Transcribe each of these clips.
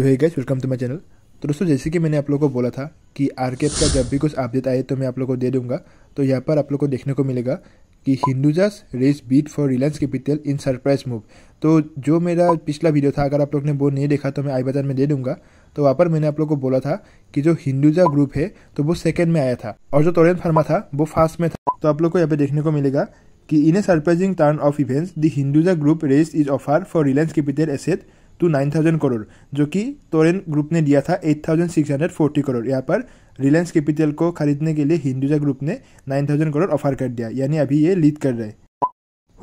तो है guys welcome to my channel तो दोस्तों जैसे कि मैंने आप लोगों को बोला था कि आर के का जब भी कुछ अपडेट आए तो मैं आप लोगों को दे दूंगा तो यहाँ पर आप लोग को देखने को मिलेगा कि Hindujas raise bid for Reliance Capital in surprise move तो जो मेरा पिछला वीडियो था अगर आप लोग ने वो नहीं देखा तो मैं आई बाजार में दे दूंगा तो वहाँ पर मैंने आप लोग को बोला था कि जो हिंदुजा ग्रुप है तो वो सेकेंड में आया था और जो तोरेन फार्मा था वो फास्ट में था तो आप लोग को यहाँ पे देखने को मिलेगा कि in a surprising turn of events the Hinduja group raise is offer for Reliance Capital asset to nine thousand crore जो कि तोरेन ग्रुप ने दिया था eight thousand six hundred forty crore यहाँ पर रिलायंस कैपिटल को खरीदने के लिए हिंदुजा ग्रुप ने नाइन थाउजेंड करोड़ ऑफर कर दिया यानी अभी ये लीड कर रहे हैं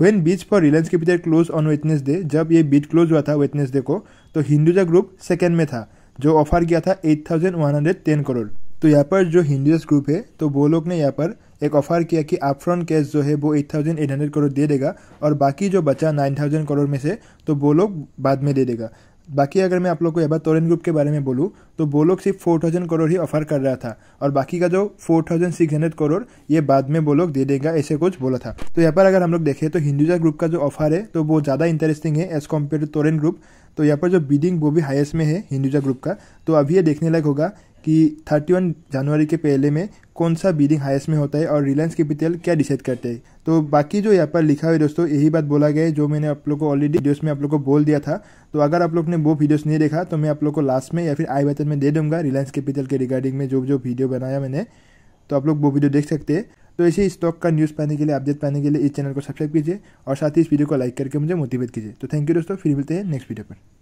when bid for Reliance Capital close on वेटनेस day जब ये बीट क्लोज हुआ था वेटनेस डे को तो हिंदुजा ग्रुप सेकेंड में था जो ऑफर किया था eight thousand one hundred ten crore तो यहाँ पर जो हिंदुजा ग्रुप है तो वो लोग ने यहाँ पर एक ऑफर किया कि आप फ्रंट कैश जो है वो eight thousand eight hundred crore दे देगा और बाकी जो बचा नाइन थाउजेंड करोड़ में से तो वो लोग बाद में दे देगा बाकी अगर मैं आप लोग को एबा तोरेन ग्रुप के बारे में बोलूँ तो वो लोग सिर्फ फोर थाउजेंड करोड़ ही ऑफर कर रहा था और बाकी का जो four thousand six hundred crore ये बाद में वो लोग दे देगा ऐसे कुछ बोला था तो यहाँ पर अगर हम लोग देखें तो हिंदुजा ग्रुप का जो ऑफर है तो वो ज़्यादा इंटरेस्टिंग है as compare to Torrent group तो यहाँ पर जो बीडिंग वो भी हाइस्ट में है हिंदुजा ग्रुप का तो अभी ये देखने लायक होगा कि 31 जनवरी के पहले में कौन सा बीडिंग हाईएस्ट में होता है और रिलायंस कैपिटल क्या डिसाइड करते हैं तो बाकी जो यहाँ पर लिखा हुआ है दोस्तों यही बात बोला गया है जो मैंने आप लोग को ऑलरेडी वीडियोस में आप लोग को बोल दिया था तो अगर आप लोग ने वो वीडियोस नहीं देखा तो मैं आप लोग को लास्ट में या फिर आई बतन में दे दूंगा रिलायंस कैपिटल के रिगार्डिंग में जो जो वीडियो बनाया मैंने तो आप लोग वो वीडियो देख सकते हैं तो ऐसे स्टॉक का न्यूज़ पाने के लिए अपडेट पाने के लिए इस चैनल को सब्सक्राइब कीजिए और साथ ही इस वीडियो को लाइक करके मुझे मोटिवेट कीजिए तो थैंक यू दोस्तों फिर मिलते हैं नेक्स्ट वीडियो पर